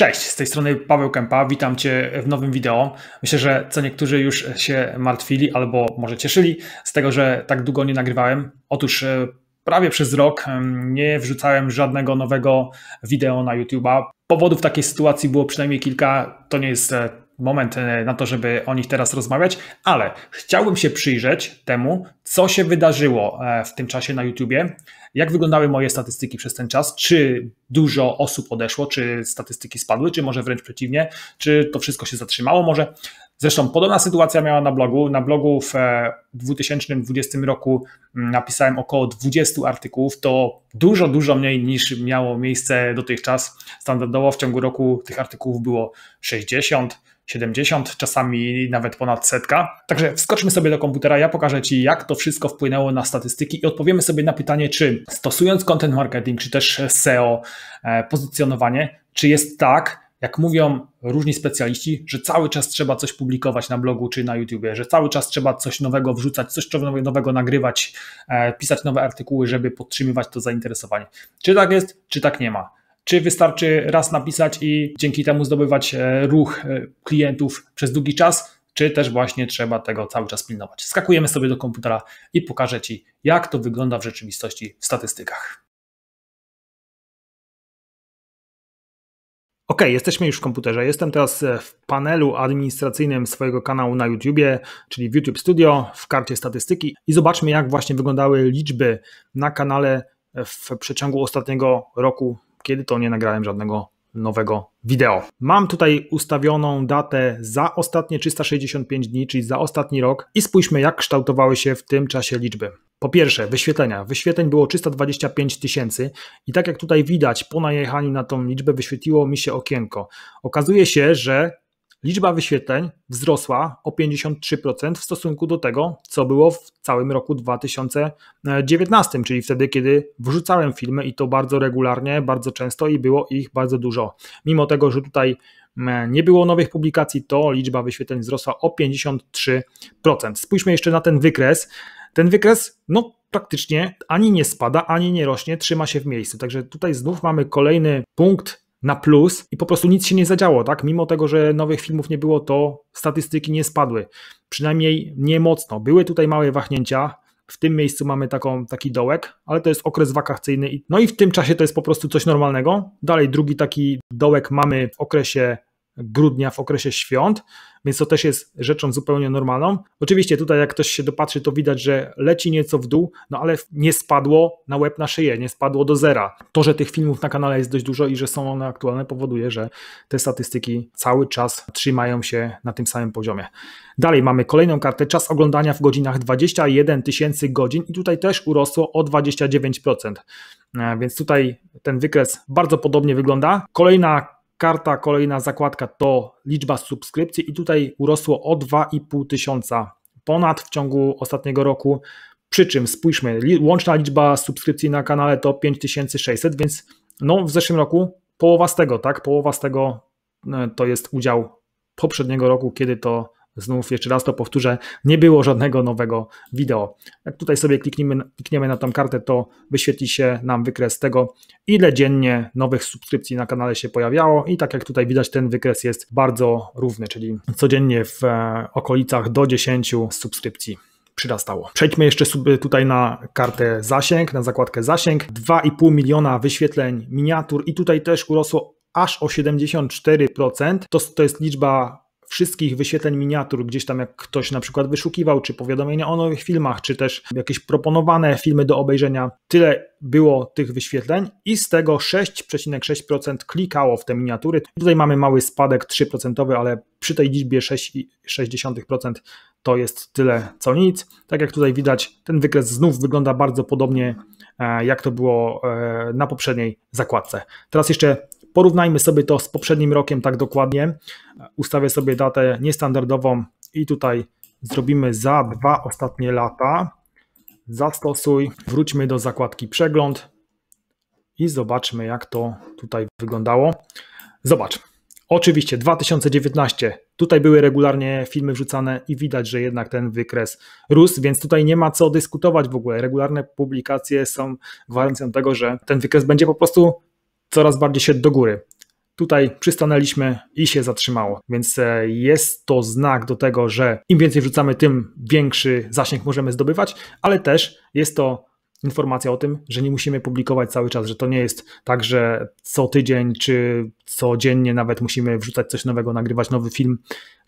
Cześć, z tej strony Paweł Kępa, witam Cię w nowym wideo. Myślę, że co niektórzy już się martwili albo może cieszyli z tego, że tak długo nie nagrywałem. Otóż e, prawie przez rok nie wrzucałem żadnego nowego wideo na YouTube'a. Powodów takiej sytuacji było przynajmniej kilka. To nie jest e, moment e, na to, żeby o nich teraz rozmawiać, ale chciałbym się przyjrzeć temu, co się wydarzyło e, w tym czasie na YouTubie, jak wyglądały moje statystyki przez ten czas, czy dużo osób odeszło, czy statystyki spadły, czy może wręcz przeciwnie, czy to wszystko się zatrzymało może. Zresztą podobna sytuacja miała na blogu. Na blogu w 2020 e, roku mm, napisałem około 20 artykułów. To dużo, dużo mniej niż miało miejsce dotychczas. Standardowo w ciągu roku tych artykułów było 60. 70, czasami nawet ponad setka. Także wskoczmy sobie do komputera, ja pokażę Ci, jak to wszystko wpłynęło na statystyki i odpowiemy sobie na pytanie, czy stosując content marketing, czy też SEO, e, pozycjonowanie, czy jest tak, jak mówią różni specjaliści, że cały czas trzeba coś publikować na blogu czy na YouTubie, że cały czas trzeba coś nowego wrzucać, coś nowego nagrywać, e, pisać nowe artykuły, żeby podtrzymywać to zainteresowanie. Czy tak jest, czy tak nie ma? czy wystarczy raz napisać i dzięki temu zdobywać e, ruch e, klientów przez długi czas, czy też właśnie trzeba tego cały czas pilnować. Skakujemy sobie do komputera i pokażę Ci, jak to wygląda w rzeczywistości w statystykach. OK, jesteśmy już w komputerze. Jestem teraz e, w panelu administracyjnym swojego kanału na YouTubie, czyli w YouTube Studio, w karcie statystyki i zobaczmy, jak właśnie wyglądały liczby na kanale w przeciągu ostatniego roku kiedy to nie nagrałem żadnego nowego wideo. Mam tutaj ustawioną datę za ostatnie 365 dni, czyli za ostatni rok i spójrzmy jak kształtowały się w tym czasie liczby. Po pierwsze, wyświetlenia. Wyświetleń było 325 tysięcy i tak jak tutaj widać po najechaniu na tą liczbę wyświetliło mi się okienko. Okazuje się, że Liczba wyświetleń wzrosła o 53% w stosunku do tego, co było w całym roku 2019, czyli wtedy, kiedy wrzucałem filmy i to bardzo regularnie, bardzo często i było ich bardzo dużo. Mimo tego, że tutaj mm, nie było nowych publikacji, to liczba wyświetleń wzrosła o 53%. Spójrzmy jeszcze na ten wykres. Ten wykres, no praktycznie ani nie spada, ani nie rośnie, trzyma się w miejscu. Także tutaj znów mamy kolejny punkt na plus i po prostu nic się nie zadziało, tak? Mimo tego, że nowych filmów nie było, to statystyki nie spadły. Przynajmniej nie mocno. Były tutaj małe wahnięcia. W tym miejscu mamy taką, taki dołek, ale to jest okres wakacyjny. No i w tym czasie to jest po prostu coś normalnego. Dalej drugi taki dołek mamy w okresie grudnia w okresie świąt, więc to też jest rzeczą zupełnie normalną. Oczywiście tutaj jak ktoś się dopatrzy, to widać, że leci nieco w dół, no ale nie spadło na łeb na szyję, nie spadło do zera. To, że tych filmów na kanale jest dość dużo i że są one aktualne powoduje, że te statystyki cały czas trzymają się na tym samym poziomie. Dalej mamy kolejną kartę, czas oglądania w godzinach 21 tysięcy godzin i tutaj też urosło o 29%. E, więc tutaj ten wykres bardzo podobnie wygląda. Kolejna karta, kolejna zakładka to liczba subskrypcji i tutaj urosło o 2,5 tysiąca ponad w ciągu ostatniego roku. Przy czym spójrzmy, łączna liczba subskrypcji na kanale to 5600, więc no w zeszłym roku połowa z tego, tak? Połowa z tego e, to jest udział poprzedniego roku, kiedy to znów jeszcze raz to powtórzę, nie było żadnego nowego wideo. Jak tutaj sobie klikniemy, klikniemy na tą kartę, to wyświetli się nam wykres tego, ile dziennie nowych subskrypcji na kanale się pojawiało i tak jak tutaj widać, ten wykres jest bardzo równy, czyli codziennie w e, okolicach do 10 subskrypcji przyrastało. Przejdźmy jeszcze e, tutaj na kartę zasięg, na zakładkę zasięg. 2,5 miliona wyświetleń miniatur i tutaj też urosło aż o 74%. To, to jest liczba wszystkich wyświetleń miniatur, gdzieś tam jak ktoś na przykład wyszukiwał, czy powiadomienia o nowych filmach, czy też jakieś proponowane filmy do obejrzenia, tyle było tych wyświetleń i z tego 6,6% klikało w te miniatury. Tutaj mamy mały spadek 3%, ale przy tej liczbie 6,6% to jest tyle co nic. Tak jak tutaj widać, ten wykres znów wygląda bardzo podobnie e, jak to było e, na poprzedniej zakładce. Teraz jeszcze porównajmy sobie to z poprzednim rokiem tak dokładnie. Ustawię sobie datę niestandardową i tutaj zrobimy za dwa ostatnie lata. Zastosuj, wróćmy do zakładki przegląd i zobaczmy jak to tutaj wyglądało. Zobacz, Oczywiście 2019, tutaj były regularnie filmy wrzucane i widać, że jednak ten wykres rósł, więc tutaj nie ma co dyskutować w ogóle. Regularne publikacje są gwarancją tego, że ten wykres będzie po prostu coraz bardziej się do góry. Tutaj przystanęliśmy i się zatrzymało, więc e, jest to znak do tego, że im więcej wrzucamy, tym większy zasięg możemy zdobywać, ale też jest to informacja o tym, że nie musimy publikować cały czas, że to nie jest tak, że co tydzień czy codziennie nawet musimy wrzucać coś nowego, nagrywać nowy film,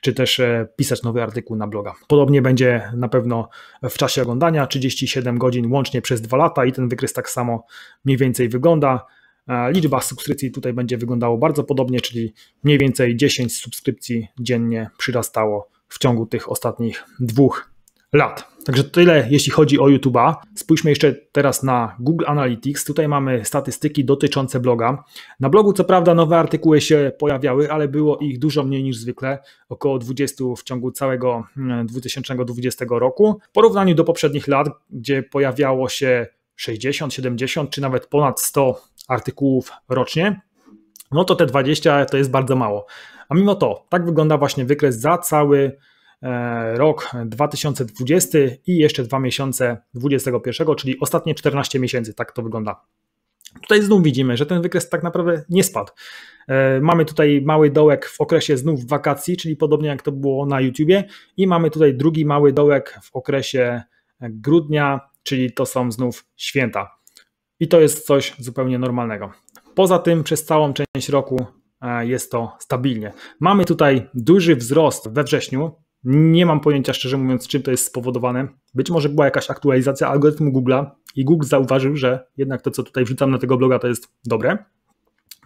czy też e, pisać nowy artykuł na bloga. Podobnie będzie na pewno w czasie oglądania 37 godzin łącznie przez 2 lata i ten wykres tak samo mniej więcej wygląda. E, liczba subskrypcji tutaj będzie wyglądało bardzo podobnie, czyli mniej więcej 10 subskrypcji dziennie przyrastało w ciągu tych ostatnich dwóch lat. Także tyle, jeśli chodzi o YouTube'a. Spójrzmy jeszcze teraz na Google Analytics. Tutaj mamy statystyki dotyczące bloga. Na blogu, co prawda, nowe artykuły się pojawiały, ale było ich dużo mniej niż zwykle około 20 w ciągu całego 2020 mm, roku. W porównaniu do poprzednich lat, gdzie pojawiało się 60, 70 czy nawet ponad 100 artykułów rocznie, no to te 20 to jest bardzo mało. A mimo to, tak wygląda właśnie wykres za cały E, rok 2020 i jeszcze dwa miesiące 2021, czyli ostatnie 14 miesięcy, tak to wygląda. Tutaj znów widzimy, że ten wykres tak naprawdę nie spadł. E, mamy tutaj mały dołek w okresie znów wakacji, czyli podobnie jak to było na YouTubie, i mamy tutaj drugi mały dołek w okresie grudnia, czyli to są znów święta. I to jest coś zupełnie normalnego. Poza tym przez całą część roku e, jest to stabilnie. Mamy tutaj duży wzrost we wrześniu, nie mam pojęcia, szczerze mówiąc, czym to jest spowodowane. Być może była jakaś aktualizacja algorytmu Google'a i Google zauważył, że jednak to, co tutaj wrzucam na tego bloga, to jest dobre.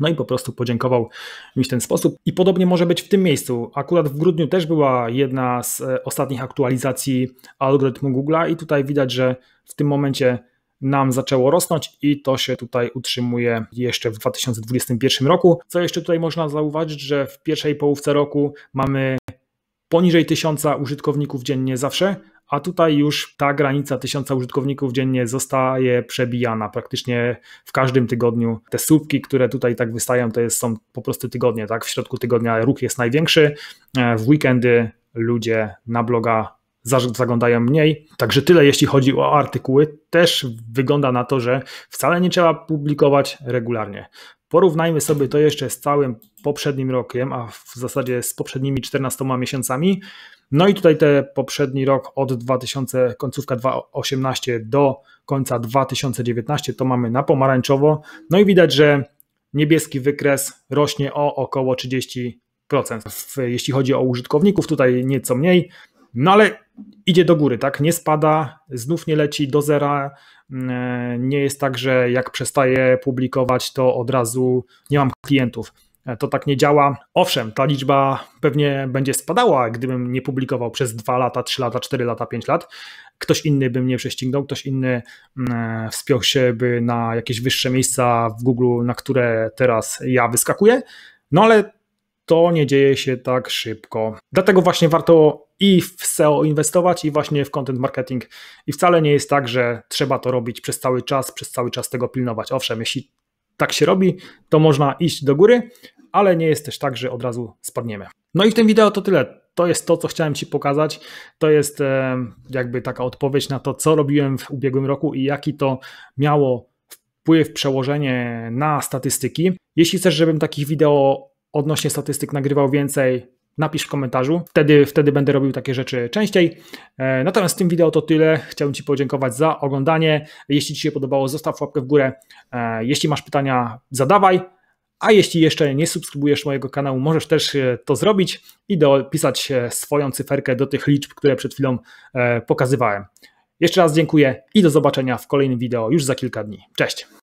No i po prostu podziękował mi w ten sposób. I podobnie może być w tym miejscu. Akurat w grudniu też była jedna z e, ostatnich aktualizacji algorytmu Google'a, i tutaj widać, że w tym momencie nam zaczęło rosnąć i to się tutaj utrzymuje jeszcze w 2021 roku. Co jeszcze tutaj można zauważyć, że w pierwszej połówce roku mamy poniżej 1000 użytkowników dziennie zawsze, a tutaj już ta granica 1000 użytkowników dziennie zostaje przebijana praktycznie w każdym tygodniu. Te słupki, które tutaj tak wystają, to jest, są po prostu tygodnie, tak? W środku tygodnia ruch jest największy, e, w weekendy ludzie na bloga zaglądają mniej. Także tyle, jeśli chodzi o artykuły. Też wygląda na to, że wcale nie trzeba publikować regularnie. Porównajmy sobie to jeszcze z całym poprzednim rokiem, a w zasadzie z poprzednimi 14 miesiącami. No i tutaj te poprzedni rok od 2000, końcówka 2018 do końca 2019 to mamy na pomarańczowo. No i widać, że niebieski wykres rośnie o około 30%. Jeśli chodzi o użytkowników, tutaj nieco mniej, no ale idzie do góry, tak? Nie spada, znów nie leci do zera, E, nie jest tak, że jak przestaję publikować, to od razu nie mam klientów. E, to tak nie działa. Owszem, ta liczba pewnie będzie spadała, gdybym nie publikował przez 2 lata, 3 lata, 4 lata, 5 lat. Ktoś inny by mnie prześcignął, ktoś inny e, wspiął się by na jakieś wyższe miejsca w Google, na które teraz ja wyskakuję. No ale to nie dzieje się tak szybko. Dlatego właśnie warto i w SEO inwestować, i właśnie w content marketing. I wcale nie jest tak, że trzeba to robić przez cały czas, przez cały czas tego pilnować. Owszem, jeśli tak się robi, to można iść do góry, ale nie jest też tak, że od razu spadniemy. No i w tym wideo to tyle. To jest to, co chciałem Ci pokazać. To jest e, jakby taka odpowiedź na to, co robiłem w ubiegłym roku i jaki to miało wpływ, przełożenie na statystyki. Jeśli chcesz, żebym takich wideo odnośnie statystyk nagrywał więcej, napisz w komentarzu. Wtedy, wtedy będę robił takie rzeczy częściej. E, natomiast w tym wideo to tyle. Chciałbym Ci podziękować za oglądanie. Jeśli Ci się podobało, zostaw łapkę w górę. E, jeśli masz pytania, zadawaj. A jeśli jeszcze nie subskrybujesz mojego kanału, możesz też e, to zrobić i dopisać swoją cyferkę do tych liczb, które przed chwilą pokazywałem. Jeszcze raz dziękuję i do zobaczenia w kolejnym wideo już za kilka dni. Cześć!